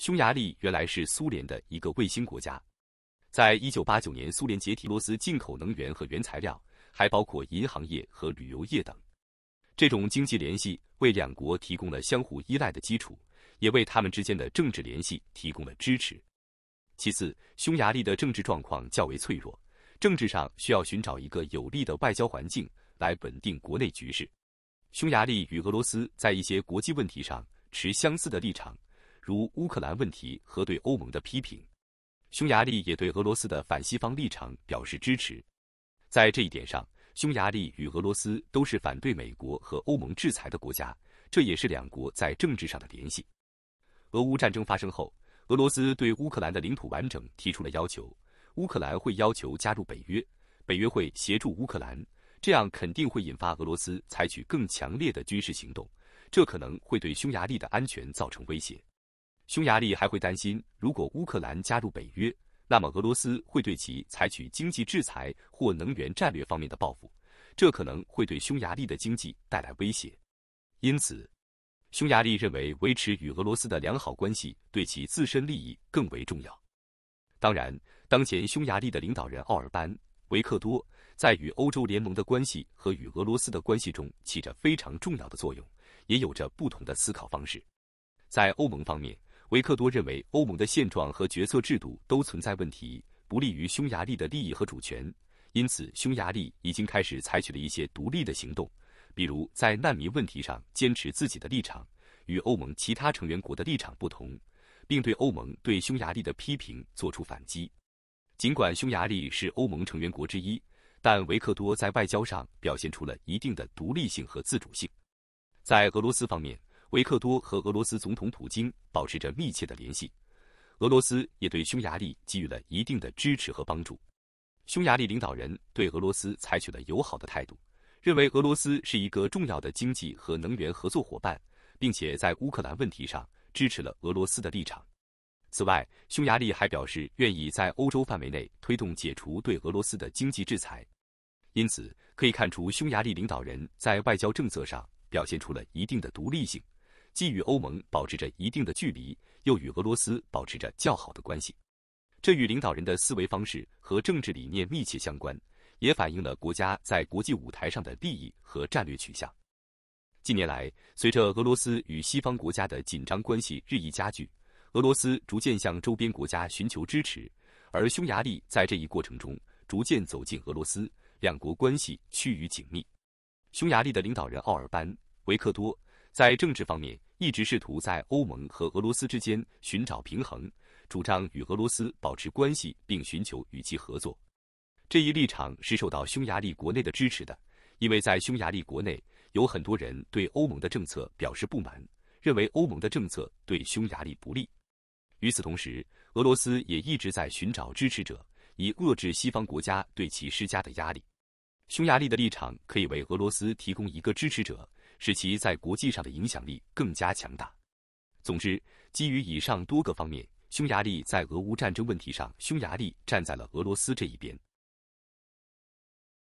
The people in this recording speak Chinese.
匈牙利原来是苏联的一个卫星国家，在一九八九年苏联解体，俄罗斯进口能源和原材料，还包括银行业和旅游业等。这种经济联系为两国提供了相互依赖的基础，也为他们之间的政治联系提供了支持。其次，匈牙利的政治状况较为脆弱，政治上需要寻找一个有利的外交环境来稳定国内局势。匈牙利与俄罗斯在一些国际问题上持相似的立场。如乌克兰问题和对欧盟的批评，匈牙利也对俄罗斯的反西方立场表示支持。在这一点上，匈牙利与俄罗斯都是反对美国和欧盟制裁的国家，这也是两国在政治上的联系。俄乌战争发生后，俄罗斯对乌克兰的领土完整提出了要求，乌克兰会要求加入北约，北约会协助乌克兰，这样肯定会引发俄罗斯采取更强烈的军事行动，这可能会对匈牙利的安全造成威胁。匈牙利还会担心，如果乌克兰加入北约，那么俄罗斯会对其采取经济制裁或能源战略方面的报复，这可能会对匈牙利的经济带来威胁。因此，匈牙利认为维持与俄罗斯的良好关系对其自身利益更为重要。当然，当前匈牙利的领导人奥尔班维克多在与欧洲联盟的关系和与俄罗斯的关系中起着非常重要的作用，也有着不同的思考方式。在欧盟方面。维克多认为，欧盟的现状和决策制度都存在问题，不利于匈牙利的利益和主权。因此，匈牙利已经开始采取了一些独立的行动，比如在难民问题上坚持自己的立场，与欧盟其他成员国的立场不同，并对欧盟对匈牙利的批评作出反击。尽管匈牙利是欧盟成员国之一，但维克多在外交上表现出了一定的独立性和自主性。在俄罗斯方面，维克多和俄罗斯总统普京保持着密切的联系，俄罗斯也对匈牙利给予了一定的支持和帮助。匈牙利领导人对俄罗斯采取了友好的态度，认为俄罗斯是一个重要的经济和能源合作伙伴，并且在乌克兰问题上支持了俄罗斯的立场。此外，匈牙利还表示愿意在欧洲范围内推动解除对俄罗斯的经济制裁。因此，可以看出匈牙利领导人在外交政策上表现出了一定的独立性。既与欧盟保持着一定的距离，又与俄罗斯保持着较好的关系，这与领导人的思维方式和政治理念密切相关，也反映了国家在国际舞台上的利益和战略取向。近年来，随着俄罗斯与西方国家的紧张关系日益加剧，俄罗斯逐渐向周边国家寻求支持，而匈牙利在这一过程中逐渐走近俄罗斯，两国关系趋于紧密。匈牙利的领导人奥尔班维克多。在政治方面，一直试图在欧盟和俄罗斯之间寻找平衡，主张与俄罗斯保持关系并寻求与其合作。这一立场是受到匈牙利国内的支持的，因为在匈牙利国内有很多人对欧盟的政策表示不满，认为欧盟的政策对匈牙利不利。与此同时，俄罗斯也一直在寻找支持者，以遏制西方国家对其施加的压力。匈牙利的立场可以为俄罗斯提供一个支持者。使其在国际上的影响力更加强大。总之，基于以上多个方面，匈牙利在俄乌战争问题上，匈牙利站在了俄罗斯这一边。